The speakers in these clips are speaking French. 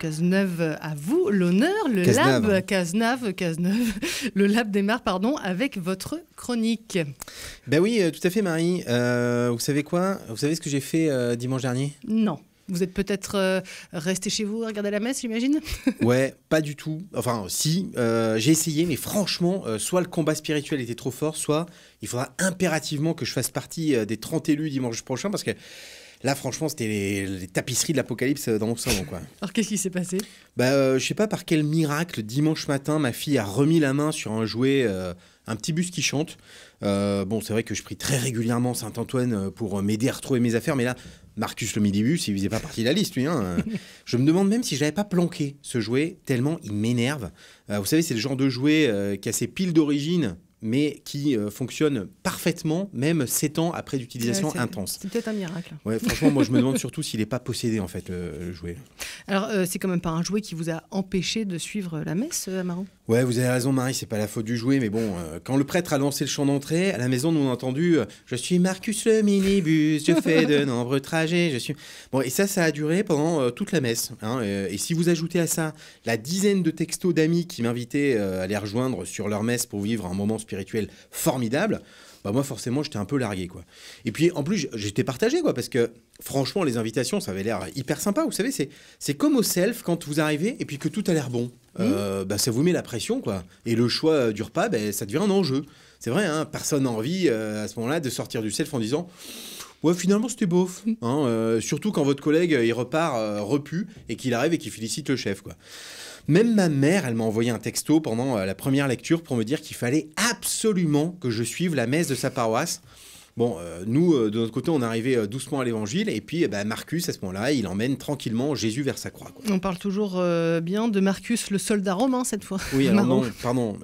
Cazeneuve, à vous l'honneur. Le Lab Cazeneuve, le Lab démarre pardon avec votre chronique. Ben oui, euh, tout à fait, Marie. Euh, vous savez quoi Vous savez ce que j'ai fait euh, dimanche dernier Non. Vous êtes peut-être euh, resté chez vous à regarder la messe, j'imagine Ouais, pas du tout. Enfin, si, euh, j'ai essayé, mais franchement, euh, soit le combat spirituel était trop fort, soit il faudra impérativement que je fasse partie des 30 élus dimanche prochain, parce que là, franchement, c'était les, tapisseries de l'apocalypse dans mon salon. Quoi. Alors, qu'est-ce qui s'est passé bah, Je sais pas par quel miracle, dimanche matin, ma fille a remis la main sur un jouet un petit bus qui chante. bon, c'est vrai que je prie très régulièrement Saint-Antoine pour m'aider à retrouver mes affaires, mais là, Marcus le Midibus, il faisait pas partie de la liste, lui. Hein. je me demande même si je j'avais pas planqué ce jouet, tellement il m'énerve. Euh, vous savez, c'est le genre de jouet euh, qui a ses piles d'origine, mais qui euh, fonctionne parfaitement, même 7 ans après d'utilisation intense. C'est peut-être un miracle. Ouais, franchement, moi, je me demande surtout s'il n'est pas possédé, en fait, le, jouet. Alors, c'est quand même pas un jouet qui vous a empêché de suivre la messe, Amaro Ouais, vous avez raison, Marie, c'est pas la faute du jouet, mais bon, euh, quand le prêtre a lancé le chant d'entrée, à la maison, nous on a entendu euh, Je suis Marcus le minibus, je fais de nombreux trajets, je suis. Bon, et ça, ça a duré pendant euh, toute la messe. Hein, et, si vous ajoutez à ça la dizaine de textos d'amis qui m'invitaient à les rejoindre sur leur messe pour vivre un moment spirituel formidable, bah moi forcément j'étais un peu largué quoi. Et puis en plus j'étais partagé quoi parce que franchement les invitations ça avait l'air hyper sympa, vous savez c'est c'est comme au self quand vous arrivez et puis que tout a l'air bon. Mmh. Euh, bah, ça vous met la pression quoi et le choix euh, du repas ben, ça devient un enjeu. C'est vrai hein, personne n'a envie euh, à ce moment-là de sortir du self en disant Ouais, finalement, c'était beau mmh. hein, surtout quand votre collègue, il repart repu et qu'il arrive et qu'il félicite le chef. quoi. Même ma mère, elle m'a envoyé un texto pendant euh, la première lecture pour me dire qu'il fallait absolument que je suive la messe de sa paroisse. Bon, euh, nous, euh, de notre côté, on arrivait euh, doucement à l'évangile, et puis eh ben, Marcus, à ce moment-là, il emmène tranquillement Jésus vers sa croix. On parle toujours bien de Marcus, le soldat romain, cette fois. Oui, pardon,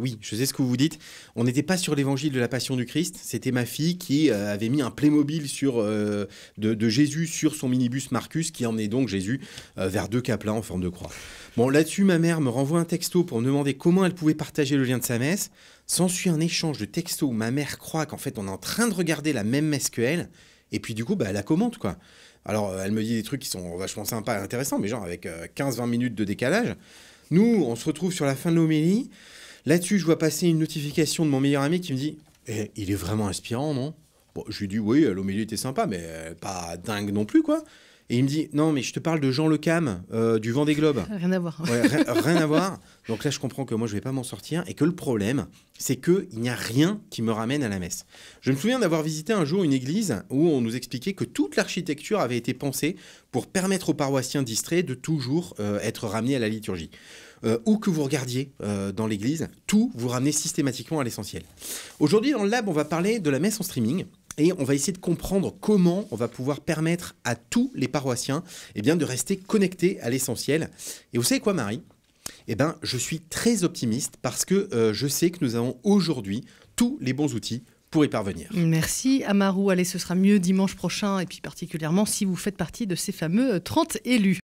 oui, je sais ce que vous dites. On n'était pas sur l'évangile de la passion du Christ, c'était ma fille qui avait mis un Playmobil sur, de, Jésus sur son minibus Marcus, qui emmenait donc Jésus vers deux caplins en forme de croix. Bon, là-dessus, ma mère me renvoie un texto pour me demander comment elle pouvait partager le lien de sa messe. S'ensuit un échange de textos où ma mère croit qu'en fait on est en train de regarder la même messe qu'elle, et puis du coup, bah, elle la commente, quoi. Alors, euh, elle me dit des trucs qui sont vachement sympas et intéressants, mais genre avec 15-20 euh, minutes de décalage. Nous, on se retrouve sur la fin de l'homélie. Là-dessus, je vois passer une notification de mon meilleur ami qui me dit eh, Il est vraiment inspirant, non je lui dis Oui, l'homélie était sympa, mais euh, pas dingue non plus, quoi. Et il me dit Non, mais je te parle de Jean Le Cam, euh, du Vendée Globe. rien à voir. rien à voir. Donc là, je comprends que moi, je vais pas m'en sortir et que le problème, c'est qu'il n'y a rien qui me ramène à la messe. Je me souviens d'avoir visité un jour une église où on nous expliquait que toute l'architecture avait été pensée pour permettre aux paroissiens distraits de toujours euh, être ramenés à la liturgie. Euh, où que vous regardiez euh, dans l'église, tout vous ramenait systématiquement à l'essentiel. Aujourd'hui, dans le lab, on va parler de la messe en streaming et on va essayer de comprendre comment on va pouvoir permettre à tous les paroissiens eh bien, de rester connectés à l'essentiel. Et vous savez quoi, Marie eh ben, je suis très optimiste parce que euh, je sais que nous avons aujourd'hui tous les bons outils pour y parvenir. Merci Amaru. Allez, ce sera mieux dimanche prochain et puis particulièrement si vous faites partie de ces fameux 30 euh, élus.